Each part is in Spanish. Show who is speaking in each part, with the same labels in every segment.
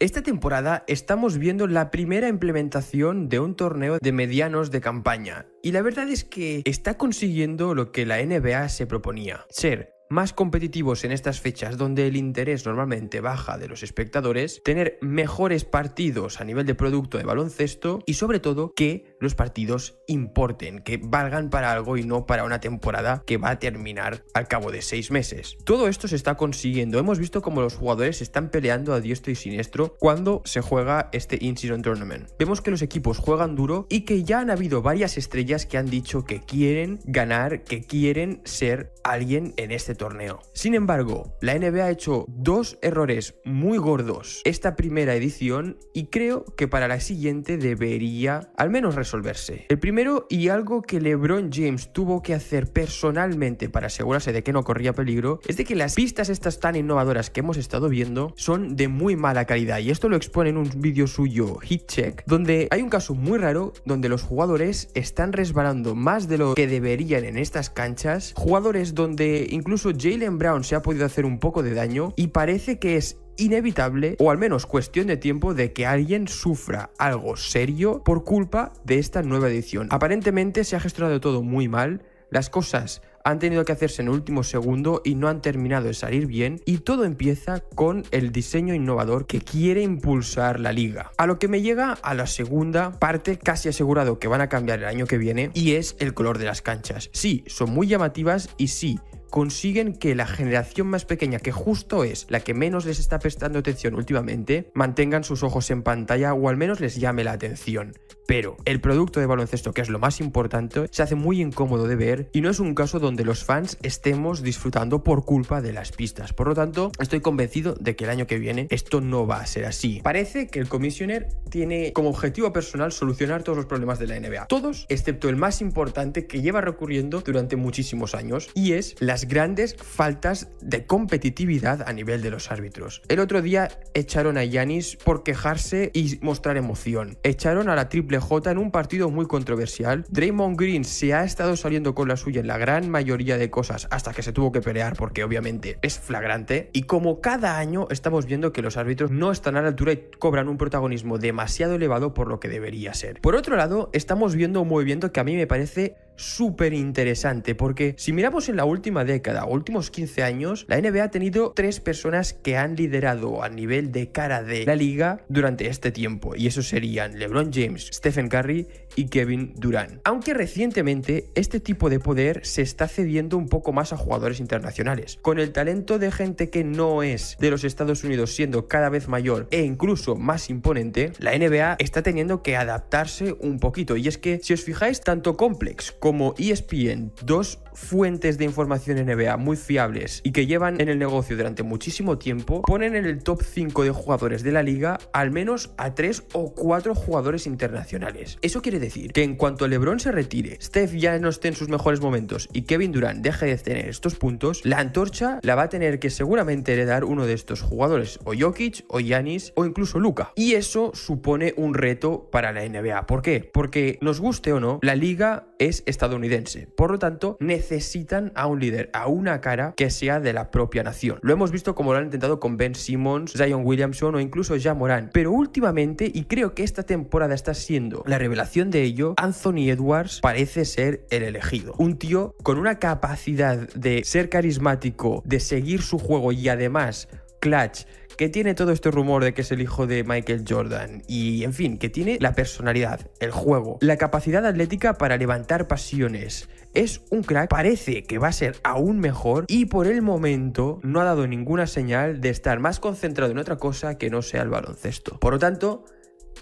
Speaker 1: Esta temporada estamos viendo la primera implementación de un torneo de medianos de campaña y la verdad es que está consiguiendo lo que la NBA se proponía, ser más competitivos en estas fechas donde el interés normalmente baja de los espectadores, tener mejores partidos a nivel de producto de baloncesto y sobre todo que los partidos importen, que valgan para algo y no para una temporada que va a terminar al cabo de seis meses. Todo esto se está consiguiendo. Hemos visto cómo los jugadores están peleando a diestro y siniestro cuando se juega este in Tournament. Vemos que los equipos juegan duro y que ya han habido varias estrellas que han dicho que quieren ganar, que quieren ser alguien en este torneo. Sin embargo, la NBA ha hecho dos errores muy gordos esta primera edición y creo que para la siguiente debería al menos resolverse. El primero y algo que LeBron James tuvo que hacer personalmente para asegurarse de que no corría peligro es de que las pistas estas tan innovadoras que hemos estado viendo son de muy mala calidad y esto lo expone en un vídeo suyo Hit Check donde hay un caso muy raro donde los jugadores están resbalando más de lo que deberían en estas canchas, jugadores donde incluso Jalen Brown se ha podido hacer un poco de daño y parece que es inevitable o al menos cuestión de tiempo de que alguien sufra algo serio por culpa de esta nueva edición. Aparentemente se ha gestionado todo muy mal, las cosas han tenido que hacerse en último segundo y no han terminado de salir bien y todo empieza con el diseño innovador que quiere impulsar la liga. A lo que me llega a la segunda parte casi asegurado que van a cambiar el año que viene y es el color de las canchas. Sí, son muy llamativas y sí, consiguen que la generación más pequeña, que justo es la que menos les está prestando atención últimamente, mantengan sus ojos en pantalla o al menos les llame la atención. Pero el producto de baloncesto, que es lo más importante, se hace muy incómodo de ver y no es un caso donde los fans estemos disfrutando por culpa de las pistas. Por lo tanto, estoy convencido de que el año que viene esto no va a ser así. Parece que el commissioner tiene como objetivo personal solucionar todos los problemas de la NBA. Todos, excepto el más importante que lleva recurriendo durante muchísimos años y es la grandes faltas de competitividad a nivel de los árbitros. El otro día echaron a Yanis por quejarse y mostrar emoción. Echaron a la Triple J en un partido muy controversial. Draymond Green se ha estado saliendo con la suya en la gran mayoría de cosas hasta que se tuvo que pelear porque obviamente es flagrante. Y como cada año estamos viendo que los árbitros no están a la altura y cobran un protagonismo demasiado elevado por lo que debería ser. Por otro lado, estamos viendo un movimiento que a mí me parece súper interesante porque si miramos en la última década, últimos 15 años, la NBA ha tenido tres personas que han liderado a nivel de cara de la liga durante este tiempo y esos serían LeBron James, Stephen Curry y Kevin Durant. Aunque recientemente este tipo de poder se está cediendo un poco más a jugadores internacionales, con el talento de gente que no es de los Estados Unidos siendo cada vez mayor e incluso más imponente, la NBA está teniendo que adaptarse un poquito y es que si os fijáis tanto Complex como como ESPN 2 fuentes de información NBA muy fiables y que llevan en el negocio durante muchísimo tiempo, ponen en el top 5 de jugadores de la liga al menos a 3 o 4 jugadores internacionales. Eso quiere decir que en cuanto LeBron se retire, Steph ya no esté en sus mejores momentos y Kevin Durant deje de tener estos puntos, la antorcha la va a tener que seguramente heredar uno de estos jugadores, o Jokic, o Yanis, o incluso Luca. Y eso supone un reto para la NBA. ¿Por qué? Porque nos guste o no, la liga es estadounidense. Por lo tanto, necesitamos necesitan a un líder, a una cara que sea de la propia nación. Lo hemos visto como lo han intentado con Ben Simmons, Zion Williamson o incluso Jean Moran. Pero últimamente, y creo que esta temporada está siendo la revelación de ello, Anthony Edwards parece ser el elegido. Un tío con una capacidad de ser carismático, de seguir su juego y además clutch que tiene todo este rumor de que es el hijo de Michael Jordan y, en fin, que tiene la personalidad, el juego, la capacidad atlética para levantar pasiones, es un crack, parece que va a ser aún mejor y por el momento no ha dado ninguna señal de estar más concentrado en otra cosa que no sea el baloncesto. Por lo tanto,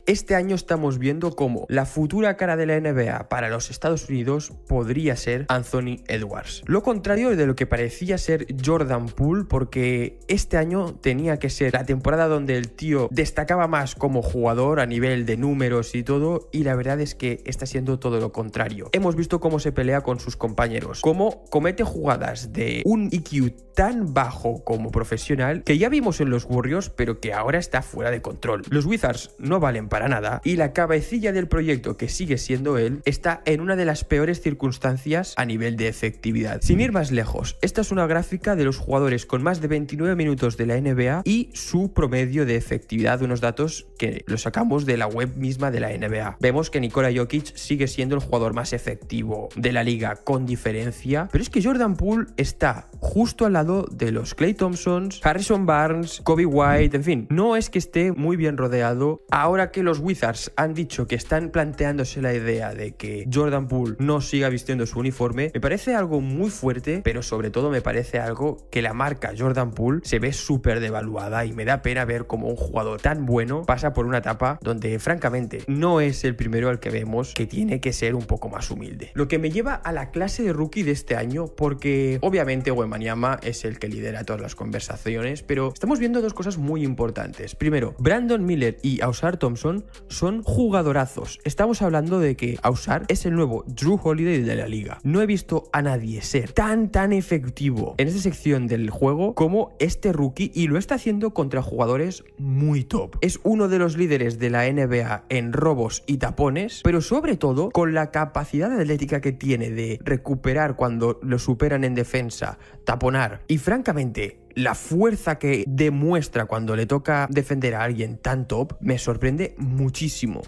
Speaker 1: este año estamos viendo cómo la futura cara de la NBA para los Estados Unidos podría ser Anthony Edwards. Lo contrario de lo que parecía ser Jordan Poole, porque este año tenía que ser la temporada donde el tío destacaba más como jugador a nivel de números y todo, y la verdad es que está siendo todo lo contrario. Hemos visto cómo se pelea con sus compañeros, cómo comete jugadas de un IQ tan bajo como profesional que ya vimos en los Warriors, pero que ahora está fuera de control. Los Wizards no valen para nada y la cabecilla del proyecto, que sigue siendo él, está en una de las peores circunstancias a nivel de efectividad. Sin ir más lejos, esta es una gráfica de los jugadores con más de 29 minutos de la NBA y su promedio de efectividad, unos datos que los sacamos de la web misma de la NBA. Vemos que Nikola Jokic sigue siendo el jugador más efectivo de la liga con diferencia, pero es que Jordan Poole está justo al lado de los Clay Thompsons, Harrison Barnes, Kobe White, en fin, no es que esté muy bien rodeado. Ahora que los Wizards han dicho que están planteándose la idea de que Jordan Poole no siga vistiendo su uniforme, me parece algo muy fuerte, pero sobre todo me parece algo que la marca Jordan Poole se ve súper devaluada y me da pena ver cómo un jugador tan bueno pasa por una etapa donde francamente no es el primero al que vemos que tiene que ser un poco más humilde. Lo que me lleva a la clase de rookie de este año porque obviamente, bueno, Maniama es el que lidera todas las conversaciones, pero estamos viendo dos cosas muy importantes. Primero, Brandon Miller y Ausar Thompson son jugadorazos. Estamos hablando de que Ausar es el nuevo Drew Holiday de la liga. No he visto a nadie ser tan tan efectivo en esta sección del juego como este rookie y lo está haciendo contra jugadores muy top. Es uno de los líderes de la NBA en robos y tapones, pero sobre todo con la capacidad atlética que tiene de recuperar cuando lo superan en defensa, taponar. Y francamente, la fuerza que demuestra cuando le toca defender a alguien tan top me sorprende muchísimo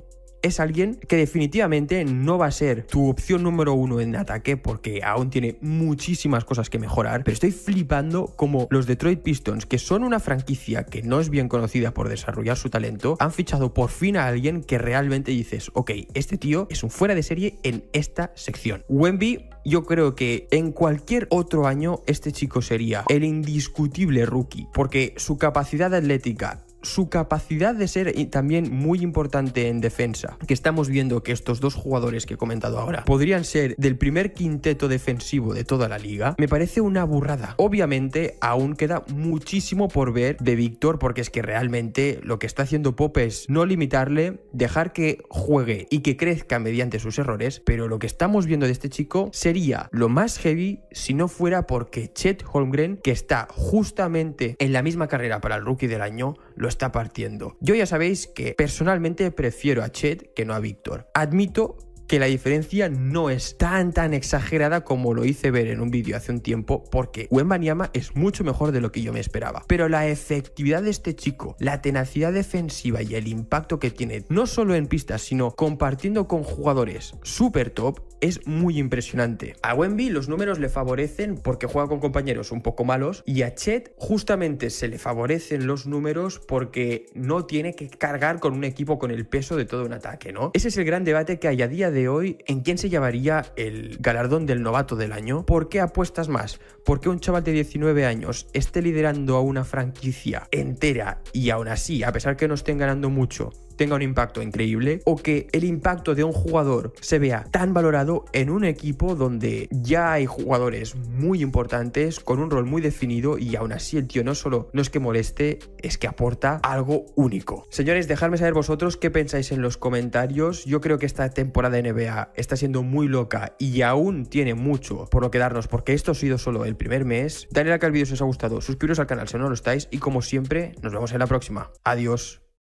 Speaker 1: es alguien que definitivamente no va a ser tu opción número uno en ataque porque aún tiene muchísimas cosas que mejorar, pero estoy flipando como los Detroit Pistons, que son una franquicia que no es bien conocida por desarrollar su talento, han fichado por fin a alguien que realmente dices, ok, este tío es un fuera de serie en esta sección. Wemby yo creo que en cualquier otro año este chico sería el indiscutible rookie, porque su capacidad atlética, su capacidad de ser también muy importante en defensa, que estamos viendo que estos dos jugadores que he comentado ahora podrían ser del primer quinteto defensivo de toda la liga, me parece una burrada. Obviamente aún queda muchísimo por ver de Víctor porque es que realmente lo que está haciendo Pop es no limitarle, dejar que juegue y que crezca mediante sus errores, pero lo que estamos viendo de este chico sería lo más heavy si no fuera porque Chet Holmgren, que está justamente en la misma carrera para el rookie del año, lo está partiendo. Yo ya sabéis que personalmente prefiero a Chet que no a Víctor. Admito que la diferencia no es tan tan exagerada como lo hice ver en un vídeo hace un tiempo, porque Wembanyama es mucho mejor de lo que yo me esperaba. Pero la efectividad de este chico, la tenacidad defensiva y el impacto que tiene, no solo en pistas, sino compartiendo con jugadores super top, es muy impresionante. A Wemby los números le favorecen porque juega con compañeros un poco malos y a Chet justamente se le favorecen los números porque no tiene que cargar con un equipo con el peso de todo un ataque, ¿no? Ese es el gran debate que hay a día de hoy en quién se llevaría el galardón del novato del año. ¿Por qué apuestas más? ¿Por qué un chaval de 19 años esté liderando a una franquicia entera y aún así, a pesar que no estén ganando mucho, tenga un impacto increíble o que el impacto de un jugador se vea tan valorado en un equipo donde ya hay jugadores muy importantes con un rol muy definido y aún así el tío no solo no es que moleste, es que aporta algo único. Señores, dejadme saber vosotros qué pensáis en los comentarios. Yo creo que esta temporada de NBA está siendo muy loca y aún tiene mucho por lo que darnos porque esto ha sido solo el primer mes. Dale like al vídeo si os ha gustado, suscribiros al canal si no lo estáis y como siempre nos vemos en la próxima. Adiós.